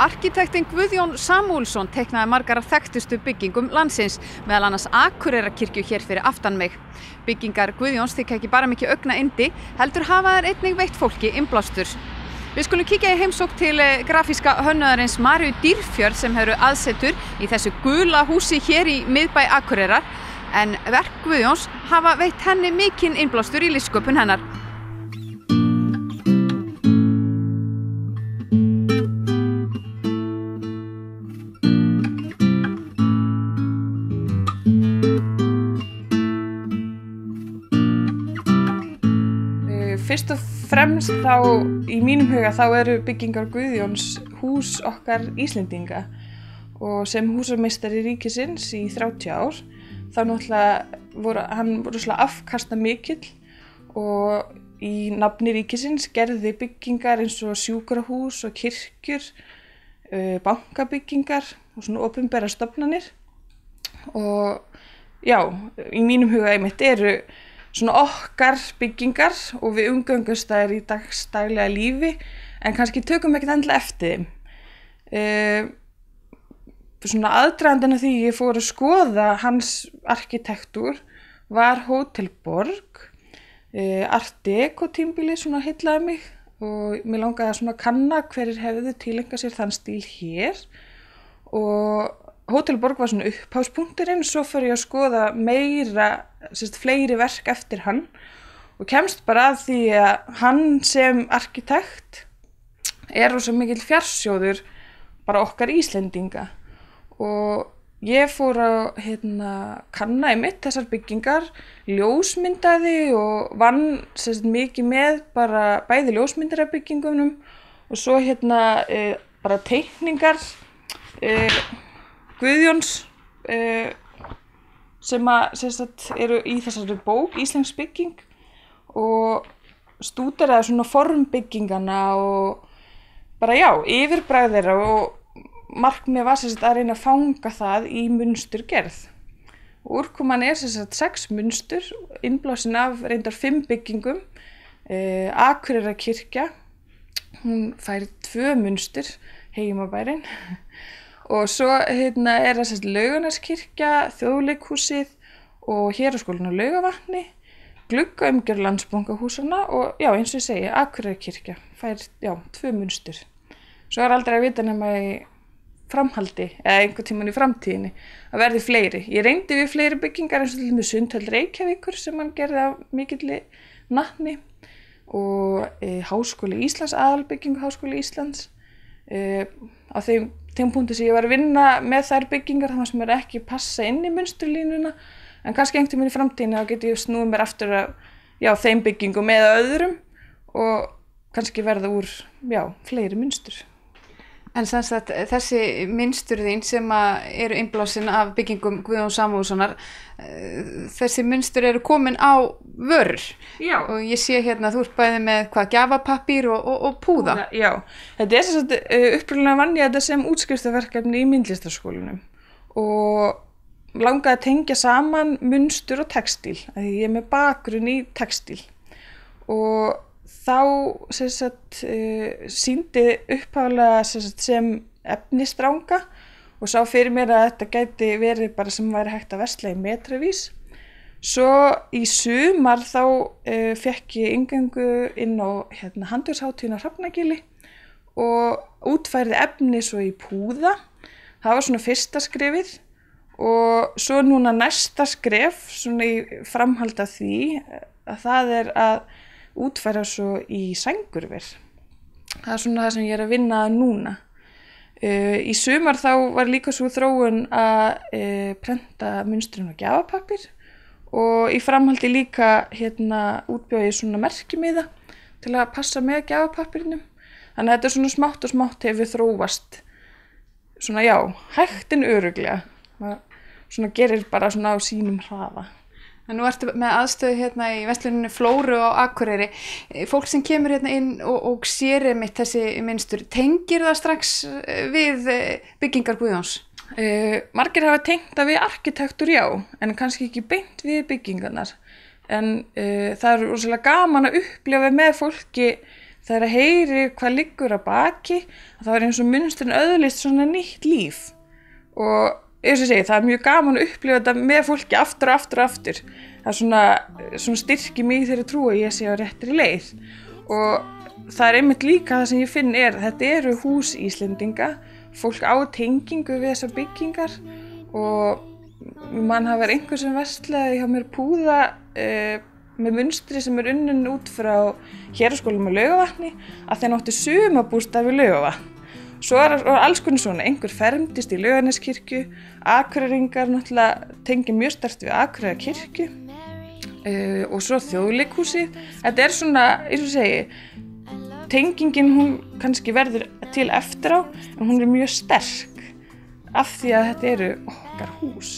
Arkitektinn Guðjón Samúlsson teiknaði margar að þekktustu byggingum landsins, meðal annars Akureyrakirkju hér fyrir aftan mig. Byggingar Guðjóns þykja ekki bara mikið augna indi, heldur hafa þær einnig veitt fólki inblástur. Við skulum kíkja í heimsók til eh, grafíska hönnöðarins Marju Dýrfjörð sem hefur aðsetur í þessu gula húsi hér í miðbæ Akureyrar, en verk Guðjóns hafa veitt henni mikinn inblástur í lífsköpun hennar. fyrst og fremst þá í mínum huga þá eru byggingar Guðjóns hús okkar Íslendinga og sem húsarmeistari ríkisins í 30 ár þá náttúrulega voru hann voru svona afkasta mikill og í nafni ríkisins gerði byggingar eins og sjúkrahús og kirkjur, eh, bankabyggingar og svona ofinbæra stofnanir og já, í mínum huga einmitt eru svona okkar byggingar og við umgöngumst þær í dagstælega lífi en kannski tökum ekkert endla eftir þeim. Uh, svona aðdraðandina því ég fór að skoða hans arkitektúr var Hotelborg, uh, eh, Art Deco tímbili svona heitlaði mig og mér langaði að svona kanna hverjir hefðu tilenga sér þann stíl hér og Hótelborg var svona uppháspunkturinn, svo fyrir ég að skoða meira, sérst, fleiri verk eftir hann og kemst bara að því að hann sem arkitekt er ósað mikil fjarsjóður bara okkar Íslendinga og ég fór að hérna, kanna í mitt þessar byggingar, ljósmyndaði og vann sérst mikið með bara bæði ljósmyndarabyggingunum og svo hérna eh, bara teikningar og eh, Guðjóns uh, sem að sérstætt eru í þessari bók Íslensk bygging og stútar eða svona formbyggingana og bara já, yfirbræðir og markmið var sérstætt að reyna að fanga það í munstur gerð og úrkoman er sérstætt sex munstur innblásin af reyndar fimm byggingum uh, eh, Akureyra kirkja hún fær tvö munstur heimabærin og svo hérna, er það sérst laugunarskirkja, þjóðleikhúsið og héraskólinu laugavatni, gluggaumgjör landsbóngahúsana og já eins og ég segi Akureyrakirkja, fær já, tvö munstur. Svo er aldrei að vita nema í framhaldi eða einhver tíman í framtíðinni að verði fleiri. Ég reyndi við fleiri byggingar eins og til og með Sundhall Reykjavíkur sem hann gerði af mikill natni og e, Háskóli Íslands, aðalbyggingu Háskóli Íslands. E, á þeim tegum punktu sem ég var að vinna með þær byggingar þannig sem er ekki passa inn í munsturlínuna en kannski einhvern veginn í framtíðinu þá getur ég snúið mér aftur að já, þeim byggingum eða öðrum og kannski verða úr já, fleiri munstur En sagt, þessi mynstur þín sem eru inblásin af byggingum Guðjón Samúlssonar, eh, þessi mynstur eru komin á vörr já. og ég sé hérna þú ert bæðið með hvað gafapappir og, og, og púða. Púna, já, þetta er þess að eh, uppröðulega vann ég þetta sem útskristaverkefni í myndlistaskólinum og langaði að tengja saman mynstur og textil, því ég er með bakgrunn í textil og þá sem sagt, uh, eh, síndi uppháðlega sem, sem efnistranga og sá fyrir mér að þetta gæti verið bara sem væri hægt að vestla í metruvís. Svo í sumar þá uh, eh, fekk ég yngengu inn á hérna, handursháttíðin á Hrafnagili og útfærði efni svo í púða. Það var svona fyrsta skrifið og svo núna næsta skrif svona í framhald af því að það er að útfæra svo í sængurver. Það er svona það sem ég er að vinna núna. Uh, í sumar þá var líka svo þróun að uh, prenta munstrinu á gjafapapir og ég framhaldi líka hérna útbjóðið svona merkjumiða til að passa með gjafapapirnum. Þannig að þetta er svona smátt og smátt hefur þróast svona já, hægtin öruglega. Svona gerir bara svona á sínum hrafa. En nú ertu með aðstöðu hérna í vestluninu Flóru og Akureyri. Eh, fólk sem kemur hérna inn og, og sér einmitt þessi minnstur, tengir það strax eh, við eh, byggingar Guðjóns? Uh, margir hafa tengt að við arkitektur já, en kannski ekki beint við byggingarnar. En uh, það er úrslega gaman að upplifa með fólki þegar að heyri hvað liggur að baki. Að það er eins og minnsturinn öðlist svona nýtt líf og eins og segi, það er mjög gaman að upplifa þetta með fólki aftur og aftur og aftur það er svona, svona styrki mig þegar ég trú að ég sé á réttri leið og það er einmitt líka það sem ég finn er, þetta eru húsíslendinga fólk á tengingu við þessar byggingar og mann hafa verið einhver sem vestlaði hjá mér púða e, með munstri sem er unnun út frá héraskólum og laugavatni að þeir náttu sumabústað við laugavatn Svo er alls konar svona, einhver fermtist í lögarneskirkju, akureyringar tengir mjög stert við akureyrakirkju uh, eh, og svo þjóðleikúsi. Þetta er svona, eins og segi, tengingin hún kannski verður til eftir á en hún er mjög sterk af því að þetta eru okkar hús.